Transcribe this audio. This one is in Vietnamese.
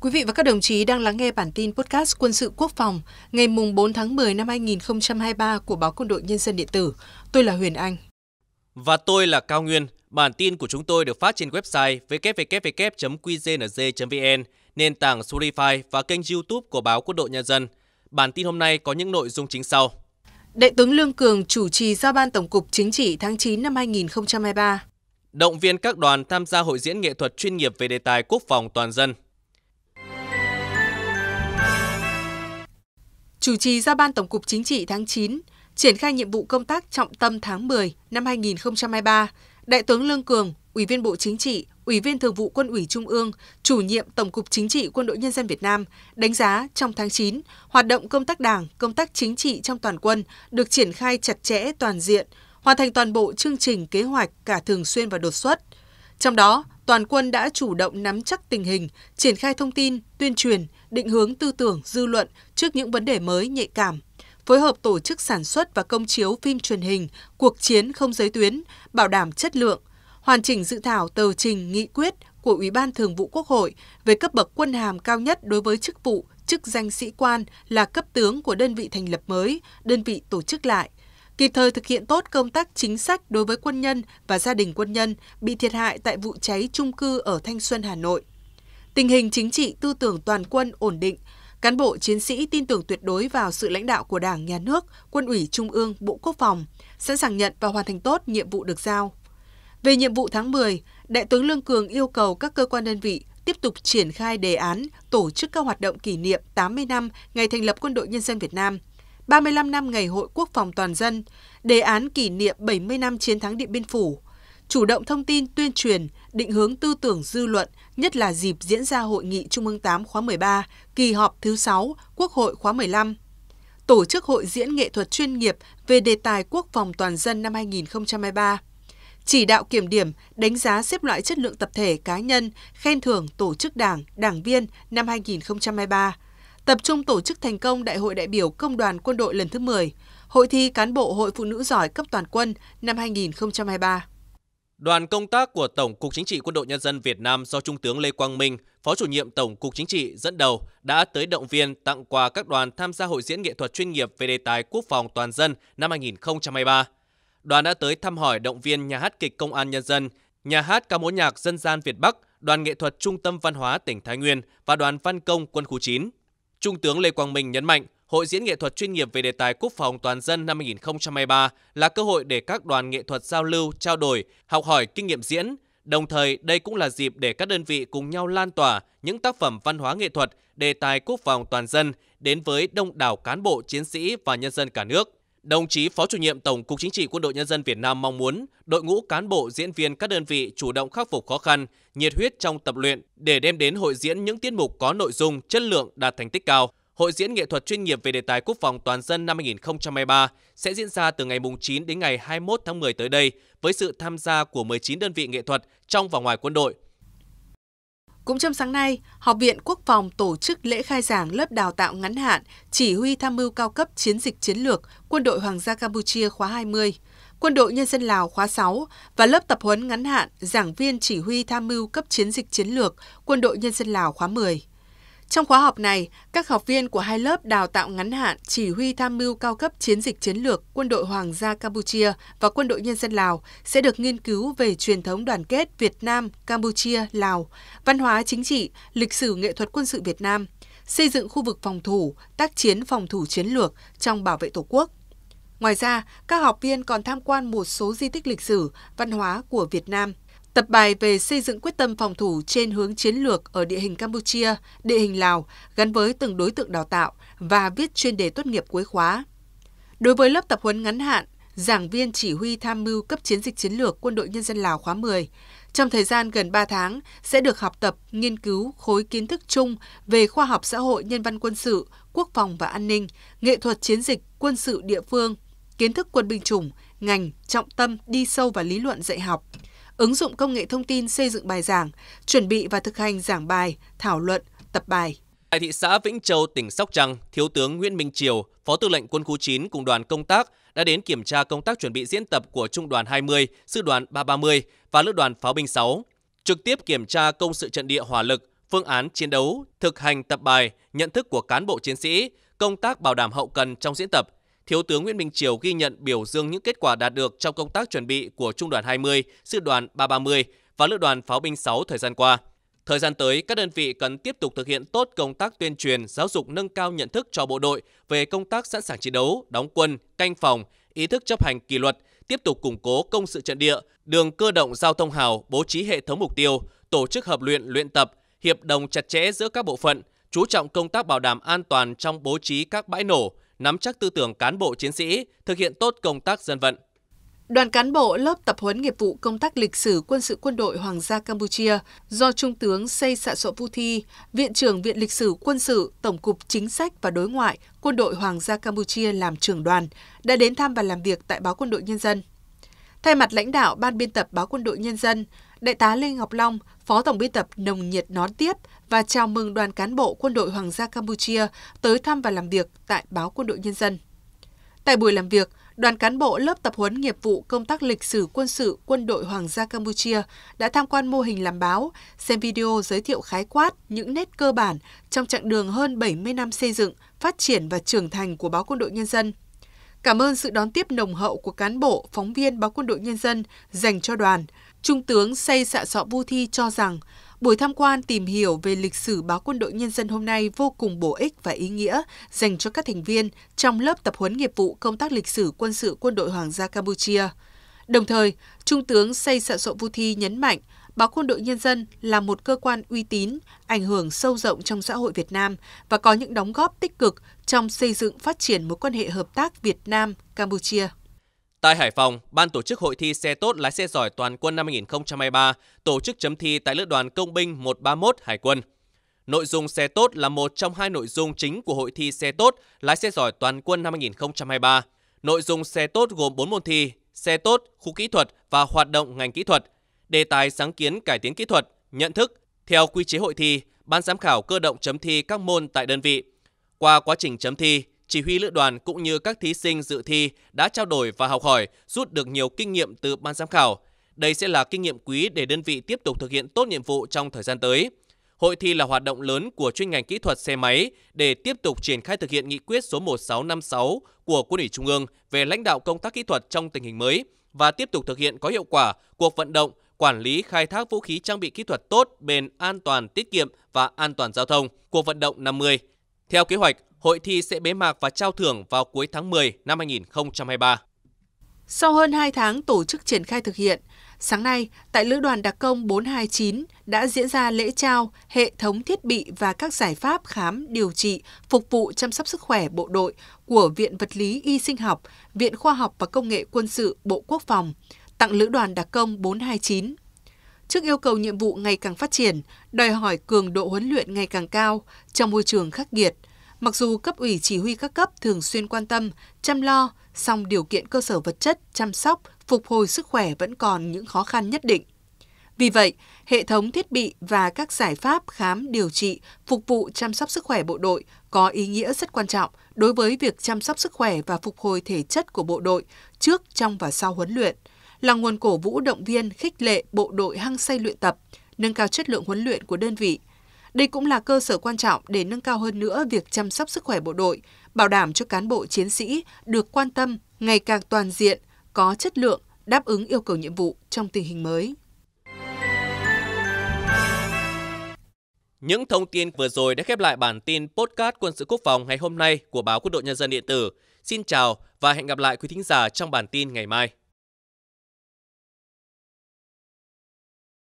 Quý vị và các đồng chí đang lắng nghe bản tin podcast Quân sự Quốc phòng ngày mùng 4 tháng 10 năm 2023 của báo Quân đội Nhân dân điện tử. Tôi là Huyền Anh. Và tôi là Cao Nguyên. Bản tin của chúng tôi được phát trên website www qznz vn nền tảng Spotify và kênh YouTube của báo Quân đội Nhân dân. Bản tin hôm nay có những nội dung chính sau. Đại tướng Lương Cường chủ trì giao ban Tổng cục Chính trị tháng 9 năm 2023. Động viên các đoàn tham gia hội diễn nghệ thuật chuyên nghiệp về đề tài quốc phòng toàn dân – chủ trì ra ban Tổng cục Chính trị tháng 9, triển khai nhiệm vụ công tác trọng tâm tháng 10 năm 2023, Đại tướng Lương Cường, Ủy viên Bộ Chính trị, Ủy viên Thường vụ Quân ủy Trung ương, chủ nhiệm Tổng cục Chính trị Quân đội Nhân dân Việt Nam đánh giá trong tháng 9, hoạt động công tác Đảng, công tác chính trị trong toàn quân được triển khai chặt chẽ toàn diện, hoàn thành toàn bộ chương trình kế hoạch cả thường xuyên và đột xuất. Trong đó, toàn quân đã chủ động nắm chắc tình hình, triển khai thông tin, tuyên truyền, định hướng tư tưởng, dư luận trước những vấn đề mới nhạy cảm, phối hợp tổ chức sản xuất và công chiếu phim truyền hình, cuộc chiến không giới tuyến, bảo đảm chất lượng, hoàn chỉnh dự thảo tờ trình nghị quyết của Ủy ban Thường vụ Quốc hội về cấp bậc quân hàm cao nhất đối với chức vụ, chức danh sĩ quan là cấp tướng của đơn vị thành lập mới, đơn vị tổ chức lại, kịp thời thực hiện tốt công tác chính sách đối với quân nhân và gia đình quân nhân bị thiệt hại tại vụ cháy trung cư ở Thanh Xuân, Hà Nội. Tình hình chính trị tư tưởng toàn quân ổn định, cán bộ chiến sĩ tin tưởng tuyệt đối vào sự lãnh đạo của Đảng, Nhà nước, Quân ủy Trung ương, Bộ Quốc phòng, sẵn sàng nhận và hoàn thành tốt nhiệm vụ được giao. Về nhiệm vụ tháng 10, Đại tướng Lương Cường yêu cầu các cơ quan đơn vị tiếp tục triển khai đề án tổ chức các hoạt động kỷ niệm 80 năm ngày thành lập Quân đội Nhân dân Việt Nam, 35 năm ngày Hội Quốc phòng Toàn dân, đề án kỷ niệm 70 năm chiến thắng Điện Biên Phủ, chủ động thông tin tuyên truyền, định hướng tư tưởng dư luận, nhất là dịp diễn ra Hội nghị Trung ương 8 khóa 13, kỳ họp thứ 6, Quốc hội khóa 15. Tổ chức hội diễn nghệ thuật chuyên nghiệp về đề tài quốc phòng toàn dân năm 2023. Chỉ đạo kiểm điểm, đánh giá xếp loại chất lượng tập thể cá nhân, khen thưởng tổ chức đảng, đảng viên năm 2023. Tập trung tổ chức thành công Đại hội đại biểu Công đoàn Quân đội lần thứ 10, Hội thi cán bộ Hội Phụ nữ giỏi cấp toàn quân năm 2023. Đoàn công tác của Tổng cục Chính trị Quân đội Nhân dân Việt Nam do Trung tướng Lê Quang Minh, Phó chủ nhiệm Tổng cục Chính trị dẫn đầu đã tới động viên tặng quà các đoàn tham gia hội diễn nghệ thuật chuyên nghiệp về đề tài quốc phòng toàn dân năm 2023. Đoàn đã tới thăm hỏi động viên nhà hát kịch Công an Nhân dân, nhà hát ca mối nhạc dân gian Việt Bắc, đoàn nghệ thuật Trung tâm Văn hóa tỉnh Thái Nguyên và đoàn văn công quân khu 9. Trung tướng Lê Quang Minh nhấn mạnh, Hội diễn nghệ thuật chuyên nghiệp về đề tài quốc phòng toàn dân năm 2023 là cơ hội để các đoàn nghệ thuật giao lưu, trao đổi, học hỏi kinh nghiệm diễn. Đồng thời, đây cũng là dịp để các đơn vị cùng nhau lan tỏa những tác phẩm văn hóa nghệ thuật, đề tài quốc phòng toàn dân đến với đông đảo cán bộ, chiến sĩ và nhân dân cả nước. Đồng chí Phó Chủ nhiệm Tổng cục Chính trị Quân đội Nhân dân Việt Nam mong muốn đội ngũ cán bộ diễn viên các đơn vị chủ động khắc phục khó khăn, nhiệt huyết trong tập luyện để đem đến hội diễn những tiết mục có nội dung, chất lượng đạt thành tích cao. Hội diễn nghệ thuật chuyên nghiệp về đề tài quốc phòng toàn dân năm 2023 sẽ diễn ra từ ngày 9 đến ngày 21 tháng 10 tới đây với sự tham gia của 19 đơn vị nghệ thuật trong và ngoài quân đội. Cũng trong sáng nay, Học viện Quốc phòng tổ chức lễ khai giảng lớp đào tạo ngắn hạn chỉ huy tham mưu cao cấp chiến dịch chiến lược quân đội Hoàng gia Campuchia khóa 20, quân đội nhân dân Lào khóa 6 và lớp tập huấn ngắn hạn giảng viên chỉ huy tham mưu cấp chiến dịch chiến lược quân đội nhân dân Lào khóa 10. Trong khóa học này, các học viên của hai lớp đào tạo ngắn hạn chỉ huy tham mưu cao cấp chiến dịch chiến lược quân đội Hoàng gia Campuchia và quân đội nhân dân Lào sẽ được nghiên cứu về truyền thống đoàn kết Việt Nam, Campuchia, Lào, văn hóa chính trị, lịch sử nghệ thuật quân sự Việt Nam, xây dựng khu vực phòng thủ, tác chiến phòng thủ chiến lược trong bảo vệ Tổ quốc. Ngoài ra, các học viên còn tham quan một số di tích lịch sử, văn hóa của Việt Nam – Tập bài về xây dựng quyết tâm phòng thủ trên hướng chiến lược ở địa hình Campuchia, địa hình Lào gắn với từng đối tượng đào tạo và viết chuyên đề tốt nghiệp cuối khóa. Đối với lớp tập huấn ngắn hạn, giảng viên chỉ huy tham mưu cấp chiến dịch chiến lược Quân đội Nhân dân Lào khóa 10, trong thời gian gần 3 tháng sẽ được học tập, nghiên cứu khối kiến thức chung về khoa học xã hội, nhân văn quân sự, quốc phòng và an ninh, nghệ thuật chiến dịch, quân sự địa phương, kiến thức quân binh chủng, ngành, trọng tâm đi sâu vào lý luận dạy học ứng dụng công nghệ thông tin xây dựng bài giảng, chuẩn bị và thực hành giảng bài, thảo luận, tập bài. Tại thị xã Vĩnh Châu, tỉnh Sóc Trăng, Thiếu tướng Nguyễn Minh Triều, Phó Tư lệnh Quân khu 9 cùng đoàn công tác đã đến kiểm tra công tác chuẩn bị diễn tập của Trung đoàn 20, Sư đoàn 330 và Lữ đoàn Pháo binh 6, trực tiếp kiểm tra công sự trận địa hỏa lực, phương án chiến đấu, thực hành tập bài, nhận thức của cán bộ chiến sĩ, công tác bảo đảm hậu cần trong diễn tập, Thiếu tướng Nguyễn Minh Triều ghi nhận biểu dương những kết quả đạt được trong công tác chuẩn bị của Trung đoàn 20, Sư đoàn 330 và Lữ đoàn Pháo binh 6 thời gian qua. Thời gian tới, các đơn vị cần tiếp tục thực hiện tốt công tác tuyên truyền, giáo dục nâng cao nhận thức cho bộ đội về công tác sẵn sàng chiến đấu, đóng quân, canh phòng, ý thức chấp hành kỷ luật, tiếp tục củng cố công sự trận địa, đường cơ động giao thông hào, bố trí hệ thống mục tiêu, tổ chức hợp luyện, luyện tập, hiệp đồng chặt chẽ giữa các bộ phận, chú trọng công tác bảo đảm an toàn trong bố trí các bãi nổ, nắm chắc tư tưởng cán bộ chiến sĩ, thực hiện tốt công tác dân vận. Đoàn cán bộ lớp tập huấn nghiệp vụ công tác lịch sử quân sự quân đội Hoàng gia Campuchia do Trung tướng Say Sạ Sọ Phu Thi, Viện trưởng Viện Lịch sử Quân sự Tổng cục Chính sách và Đối ngoại Quân đội Hoàng gia Campuchia làm trưởng đoàn, đã đến thăm và làm việc tại Báo Quân đội Nhân dân. Thay mặt lãnh đạo Ban biên tập Báo Quân đội Nhân dân, Đại tá Lê Ngọc Long, Phó Tổng biên tập nồng nhiệt đón tiếp và chào mừng đoàn cán bộ quân đội Hoàng gia Campuchia tới thăm và làm việc tại báo Quân đội Nhân dân. Tại buổi làm việc, đoàn cán bộ lớp tập huấn nghiệp vụ công tác lịch sử quân sự quân đội Hoàng gia Campuchia đã tham quan mô hình làm báo, xem video giới thiệu khái quát những nét cơ bản trong chặng đường hơn 70 năm xây dựng, phát triển và trưởng thành của báo Quân đội Nhân dân. Cảm ơn sự đón tiếp nồng hậu của cán bộ, phóng viên báo Quân đội Nhân dân dành cho đoàn – Trung tướng Say Sạ Sọ Vu Thi cho rằng, buổi tham quan tìm hiểu về lịch sử báo quân đội nhân dân hôm nay vô cùng bổ ích và ý nghĩa dành cho các thành viên trong lớp tập huấn nghiệp vụ công tác lịch sử quân sự quân đội Hoàng gia Campuchia. Đồng thời, Trung tướng Say Sạ Sọ Vu Thi nhấn mạnh, Báo Quân đội Nhân dân là một cơ quan uy tín, ảnh hưởng sâu rộng trong xã hội Việt Nam và có những đóng góp tích cực trong xây dựng phát triển mối quan hệ hợp tác Việt Nam-Campuchia. Tại Hải Phòng, Ban tổ chức hội thi xe tốt lái xe giỏi toàn quân năm 2023 tổ chức chấm thi tại Lữ đoàn Công binh 131 Hải quân. Nội dung xe tốt là một trong hai nội dung chính của hội thi xe tốt lái xe giỏi toàn quân năm 2023. Nội dung xe tốt gồm 4 môn thi: xe tốt, khu kỹ thuật và hoạt động ngành kỹ thuật. Đề tài sáng kiến cải tiến kỹ thuật, nhận thức. Theo quy chế hội thi, ban giám khảo cơ động chấm thi các môn tại đơn vị. Qua quá trình chấm thi, chỉ huy lữ đoàn cũng như các thí sinh dự thi đã trao đổi và học hỏi, rút được nhiều kinh nghiệm từ ban giám khảo. Đây sẽ là kinh nghiệm quý để đơn vị tiếp tục thực hiện tốt nhiệm vụ trong thời gian tới. Hội thi là hoạt động lớn của chuyên ngành kỹ thuật xe máy để tiếp tục triển khai thực hiện nghị quyết số 1656 của Quân ủy Trung ương về lãnh đạo công tác kỹ thuật trong tình hình mới và tiếp tục thực hiện có hiệu quả cuộc vận động quản lý khai thác vũ khí trang bị kỹ thuật tốt, bền, an toàn, tiết kiệm và an toàn giao thông, cuộc vận động 50. Theo kế hoạch, Hội thi sẽ bế mạc và trao thưởng vào cuối tháng 10 năm 2023. Sau hơn 2 tháng tổ chức triển khai thực hiện, sáng nay tại Lữ đoàn Đặc công 429 đã diễn ra lễ trao hệ thống thiết bị và các giải pháp khám, điều trị, phục vụ chăm sóc sức khỏe bộ đội của Viện Vật lý Y sinh học, Viện Khoa học và Công nghệ Quân sự Bộ Quốc phòng, tặng Lữ đoàn Đặc công 429. Trước yêu cầu nhiệm vụ ngày càng phát triển, đòi hỏi cường độ huấn luyện ngày càng cao trong môi trường khắc nghiệt – Mặc dù cấp ủy chỉ huy các cấp thường xuyên quan tâm, chăm lo, song điều kiện cơ sở vật chất, chăm sóc, phục hồi sức khỏe vẫn còn những khó khăn nhất định. Vì vậy, hệ thống thiết bị và các giải pháp khám, điều trị, phục vụ chăm sóc sức khỏe bộ đội có ý nghĩa rất quan trọng đối với việc chăm sóc sức khỏe và phục hồi thể chất của bộ đội trước, trong và sau huấn luyện, là nguồn cổ vũ động viên khích lệ bộ đội hăng say luyện tập, nâng cao chất lượng huấn luyện của đơn vị đây cũng là cơ sở quan trọng để nâng cao hơn nữa việc chăm sóc sức khỏe bộ đội, bảo đảm cho cán bộ chiến sĩ được quan tâm ngày càng toàn diện, có chất lượng, đáp ứng yêu cầu nhiệm vụ trong tình hình mới. Những thông tin vừa rồi đã khép lại bản tin podcast quân sự quốc phòng ngày hôm nay của báo Quân đội Nhân dân điện tử. Xin chào và hẹn gặp lại quý thính giả trong bản tin ngày mai.